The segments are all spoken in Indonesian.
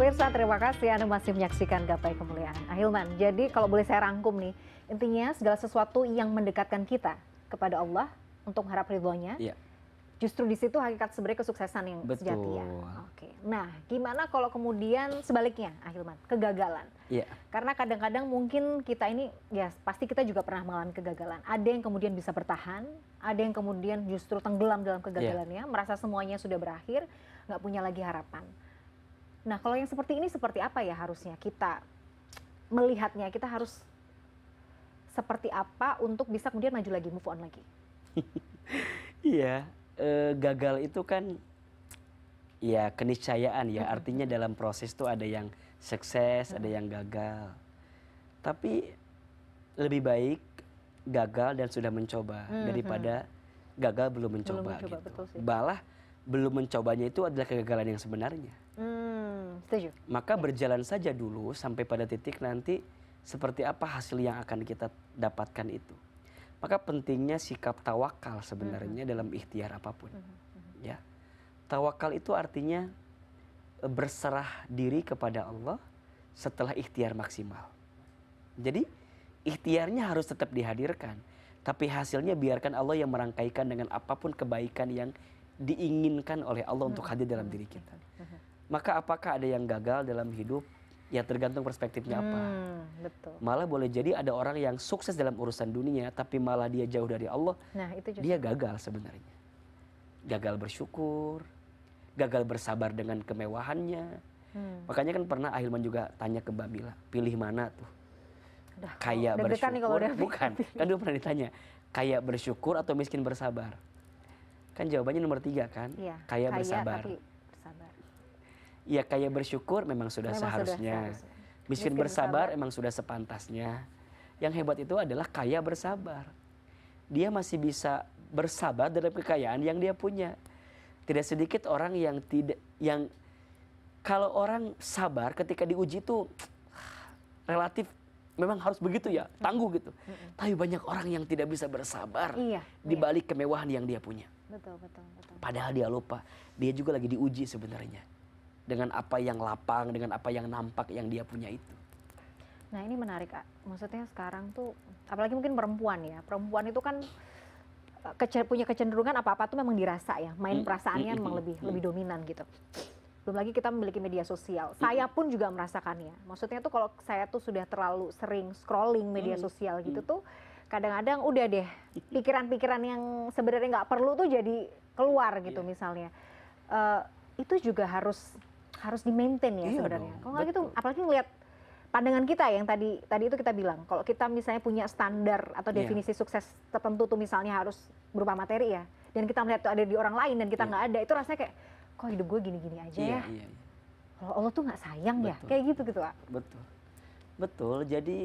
Pemirsa, terima kasih Anda masih menyaksikan Gapai Kemuliaan. Ahilman, ah, jadi kalau boleh saya rangkum nih, intinya segala sesuatu yang mendekatkan kita kepada Allah untuk harap ridhonya, ya. justru di situ hakikat sebenarnya kesuksesan yang Betul. sejati ya. Oke. Nah, gimana kalau kemudian sebaliknya, Ahilman, ah, kegagalan? Ya. Karena kadang-kadang mungkin kita ini, ya pasti kita juga pernah mengalami kegagalan. Ada yang kemudian bisa bertahan, ada yang kemudian justru tenggelam dalam iya. kegagalannya, ya. merasa semuanya sudah berakhir, nggak punya lagi harapan. Nah, kalau yang seperti ini seperti apa ya harusnya kita melihatnya? Kita harus seperti apa untuk bisa kemudian maju lagi, move on lagi? Iya, e, gagal itu kan ya keniscayaan ya. Artinya dalam proses itu ada yang sukses, ada yang gagal. Tapi lebih baik gagal dan sudah mencoba mm-hmm. daripada gagal belum mencoba, belum mencoba gitu. Betul sih. Balah belum mencobanya itu adalah kegagalan yang sebenarnya. Hmm setuju. Maka berjalan saja dulu sampai pada titik nanti seperti apa hasil yang akan kita dapatkan itu. Maka pentingnya sikap tawakal sebenarnya mm-hmm. dalam ikhtiar apapun. Mm-hmm. mm-hmm. Ya. Tawakal itu artinya berserah diri kepada Allah setelah ikhtiar maksimal. Jadi ikhtiarnya harus tetap dihadirkan, tapi hasilnya biarkan Allah yang merangkaikan dengan apapun kebaikan yang diinginkan oleh Allah untuk mm-hmm. hadir dalam diri mm-hmm. kita maka apakah ada yang gagal dalam hidup ya tergantung perspektifnya apa hmm, betul. malah boleh jadi ada orang yang sukses dalam urusan dunia tapi malah dia jauh dari Allah nah, itu dia gagal sebenarnya gagal bersyukur gagal bersabar dengan kemewahannya hmm. makanya kan pernah Ahilman juga tanya ke Mbak Mila pilih mana tuh Udah, kaya bersyukur nih bukan kan dulu pernah ditanya kaya bersyukur atau miskin bersabar kan jawabannya nomor tiga kan ya, kaya, kaya bersabar tapi ya kaya bersyukur memang sudah memang seharusnya. Sudah Miskin bersabar memang sudah sepantasnya. Yang hebat itu adalah kaya bersabar. Dia masih bisa bersabar dalam kekayaan yang dia punya. Tidak sedikit orang yang tidak yang kalau orang sabar ketika diuji itu relatif memang harus begitu ya, tangguh gitu. Tapi banyak orang yang tidak bisa bersabar iya, di iya. balik iya. kemewahan yang dia punya. Betul, betul, betul. Padahal dia lupa, dia juga lagi diuji sebenarnya dengan apa yang lapang, dengan apa yang nampak yang dia punya itu. Nah ini menarik, maksudnya sekarang tuh, apalagi mungkin perempuan ya, perempuan itu kan eh, kece punya kecenderungan apa-apa tuh memang dirasa ya, main mm, perasaannya mm, memang mm, lebih lebih dominan gitu. Belum lagi kita memiliki media sosial, saya pun juga merasakannya. Maksudnya tuh kalau saya tuh sudah terlalu sering scrolling media sosial gitu tuh, kadang-kadang udah deh pikiran-pikiran yang sebenarnya nggak perlu tuh jadi keluar gitu iya. misalnya. Uh, itu juga harus harus di maintain ya iya sebenarnya. Kalau nggak gitu, apalagi ngelihat pandangan kita yang tadi tadi itu kita bilang kalau kita misalnya punya standar atau iya. definisi yeah. sukses tertentu tuh misalnya harus berupa materi ya dan kita melihat tuh ada di orang lain dan kita iya. nggak yeah. ada itu rasanya kayak kok hidup gue gini-gini aja yeah, ya yeah, iya. kalau Allah tuh nggak sayang ya, betul. ya kayak gitu gitu Pak. betul betul jadi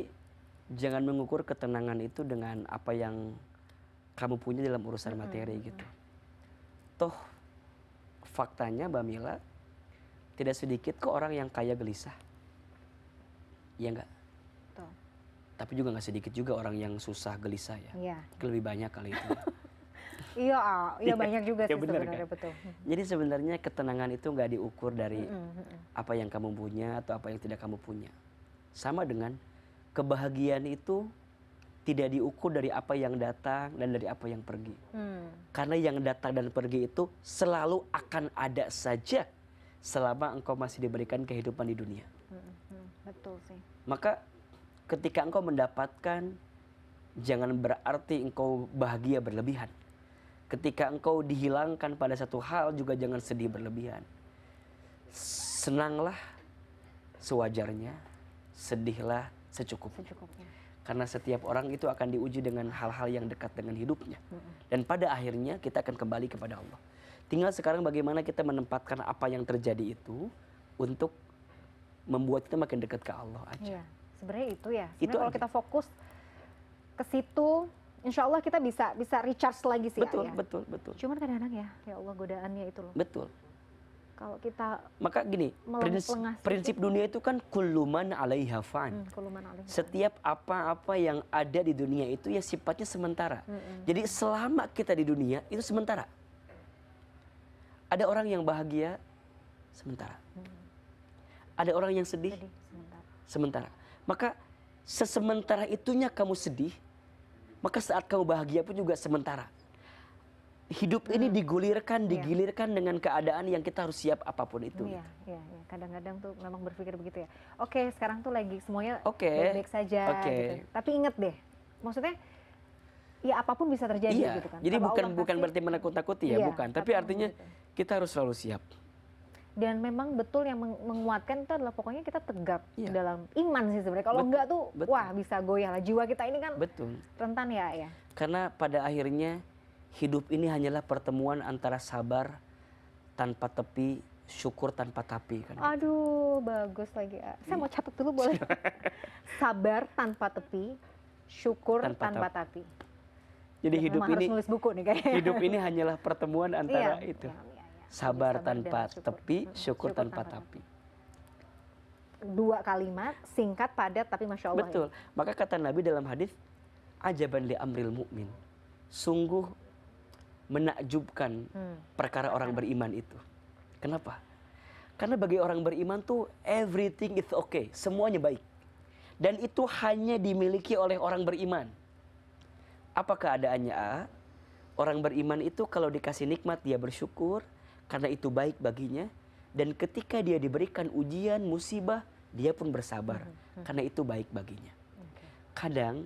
jangan mengukur ketenangan itu dengan apa yang kamu punya dalam urusan materi -hmm. gitu toh faktanya Mbak Mila tidak sedikit kok orang yang kaya gelisah. Iya enggak? Tapi juga nggak sedikit juga orang yang susah gelisah ya. Iya. Lebih banyak kali itu. Iya, ah, iya, iya banyak juga iya, sih bener, sebenarnya kan? betul. Hmm. Jadi sebenarnya ketenangan itu nggak diukur dari mm -hmm. apa yang kamu punya atau apa yang tidak kamu punya. Sama dengan kebahagiaan itu tidak diukur dari apa yang datang dan dari apa yang pergi. Hmm. Karena yang datang dan pergi itu selalu akan ada saja selama engkau masih diberikan kehidupan di dunia. Mm-hmm. Betul sih. Maka ketika engkau mendapatkan jangan berarti engkau bahagia berlebihan. Ketika engkau dihilangkan pada satu hal juga jangan sedih berlebihan. Senanglah sewajarnya, sedihlah secukupnya. secukupnya. Karena setiap orang itu akan diuji dengan hal-hal yang dekat dengan hidupnya. Dan pada akhirnya kita akan kembali kepada Allah tinggal sekarang bagaimana kita menempatkan apa yang terjadi itu untuk membuat kita makin dekat ke Allah aja. Iya, sebenarnya itu ya. Sebenarnya itu kalau aja. kita fokus ke situ, insya Allah kita bisa bisa recharge lagi sih. Ya. Betul, ya, betul, betul. Cuman kadang-kadang ya, ya Allah godaannya itu loh. Betul. Kalau kita maka gini prinsip, prinsip dunia itu kan kuluman alaiha fan. Hmm, kuluman alaiha Setiap apa-apa yang ada di dunia itu ya sifatnya sementara. Hmm, hmm. Jadi selama kita di dunia itu sementara ada orang yang bahagia sementara ada orang yang sedih sementara maka sesementara itunya kamu sedih maka saat kamu bahagia pun juga sementara hidup ini hmm. digulirkan iya. digilirkan yeah. dengan keadaan yang kita harus siap apapun itu iya gitu. yeah, yeah, kadang-kadang tuh memang berpikir begitu ya oke sekarang tuh lagi semuanya baik baik-baik saja okay. gitu. tapi inget deh maksudnya ya apapun bisa terjadi yeah. gitu kan jadi Kalau bukan Allah bukan kasih, berarti menakut-nakuti ya iya, bukan tapi artinya gitu kita harus selalu siap. Dan memang betul yang menguatkan itu adalah pokoknya kita tegap iya. dalam iman sih sebenarnya. Kalau enggak tuh betul. wah bisa goyah lah jiwa kita ini kan betul. rentan ya ya. Karena pada akhirnya hidup ini hanyalah pertemuan antara sabar tanpa tepi, syukur tanpa tapi kan. Aduh, bagus lagi. Ya. Saya mau catat dulu boleh. sabar tanpa tepi, syukur tanpa, tanpa tapi. Jadi hidup ini harus nulis buku nih kayaknya. Hidup ini hanyalah pertemuan antara iya, itu. Iya sabar tanpa tepi syukur tanpa tapi dua kalimat singkat padat tapi masya allah ya. betul ya. maka kata nabi dalam hadis ajaban li amril mukmin sungguh menakjubkan hmm. perkara orang beriman itu kenapa karena bagi orang beriman tuh everything is okay semuanya baik dan itu hanya dimiliki oleh orang beriman apa keadaannya Orang beriman itu kalau dikasih nikmat dia bersyukur, karena itu baik baginya dan ketika dia diberikan ujian musibah dia pun bersabar hmm, hmm. karena itu baik baginya kadang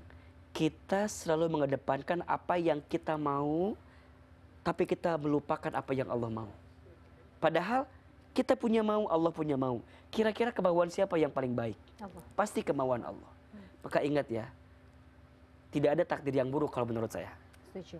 kita selalu mengedepankan apa yang kita mau tapi kita melupakan apa yang Allah mau padahal kita punya mau Allah punya mau kira-kira kemauan siapa yang paling baik Allah. pasti kemauan Allah hmm. maka ingat ya tidak ada takdir yang buruk kalau menurut saya Setuju.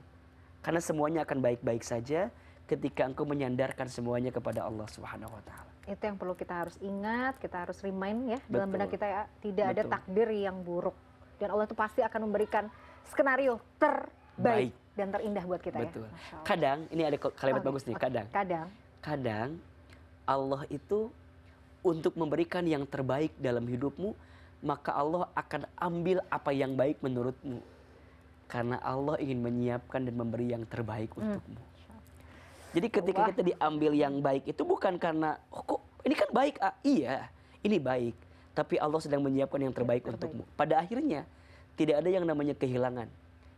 karena semuanya akan baik-baik saja ketika engkau menyandarkan semuanya kepada Allah Subhanahu wa taala. Itu yang perlu kita harus ingat, kita harus remind ya Betul. dalam benak kita ya, tidak Betul. ada takdir yang buruk dan Allah itu pasti akan memberikan skenario terbaik Baik. dan terindah buat kita ya. Betul. ya. Kadang ini ada kalimat oh, bagus nih, okay. kadang. Kadang. Kadang Allah itu untuk memberikan yang terbaik dalam hidupmu, maka Allah akan ambil apa yang baik menurutmu. Karena Allah ingin menyiapkan dan memberi yang terbaik hmm. untukmu jadi ketika kita diambil yang baik itu bukan karena oh kok ini kan baik ah, iya ini baik tapi Allah sedang menyiapkan yang terbaik, terbaik untukmu pada akhirnya tidak ada yang namanya kehilangan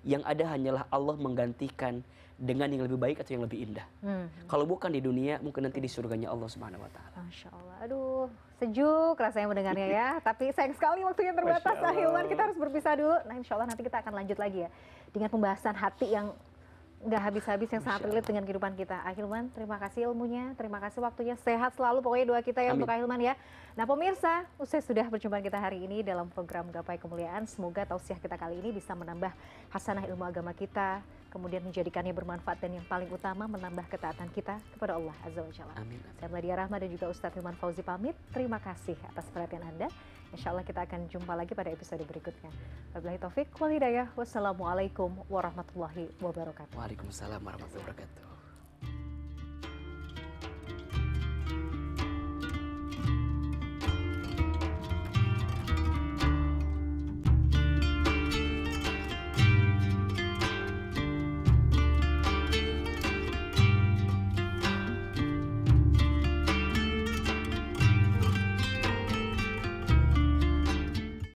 yang ada hanyalah Allah menggantikan dengan yang lebih baik atau yang lebih indah. Hmm. Kalau bukan di dunia, mungkin nanti di surganya Allah Subhanahu wa taala. Masya Allah. Aduh, sejuk rasanya mendengarnya ya. Tapi sayang sekali waktunya terbatas. Ahilman, kita harus berpisah dulu. Nah, insya Allah nanti kita akan lanjut lagi ya dengan pembahasan hati yang nggak habis-habis yang sangat relate dengan kehidupan kita. Ahilman, terima kasih ilmunya, terima kasih waktunya. Sehat selalu pokoknya doa kita yang Amin. untuk Ahilman ya. Nah pemirsa, usai sudah perjumpaan kita hari ini dalam program Gapai Kemuliaan. Semoga tausiah kita kali ini bisa menambah hasanah ilmu agama kita, kemudian menjadikannya bermanfaat dan yang paling utama menambah ketaatan kita kepada Allah Azza wa Jalla. Amin. Saya Meladia Rahma dan juga Ustadz Hilman Fauzi pamit. Terima kasih atas perhatian Anda. Insya Allah kita akan jumpa lagi pada episode berikutnya. Wabillahi taufik wal hidayah. Wassalamualaikum warahmatullahi wabarakatuh. Waalaikumsalam warahmatullahi wabarakatuh.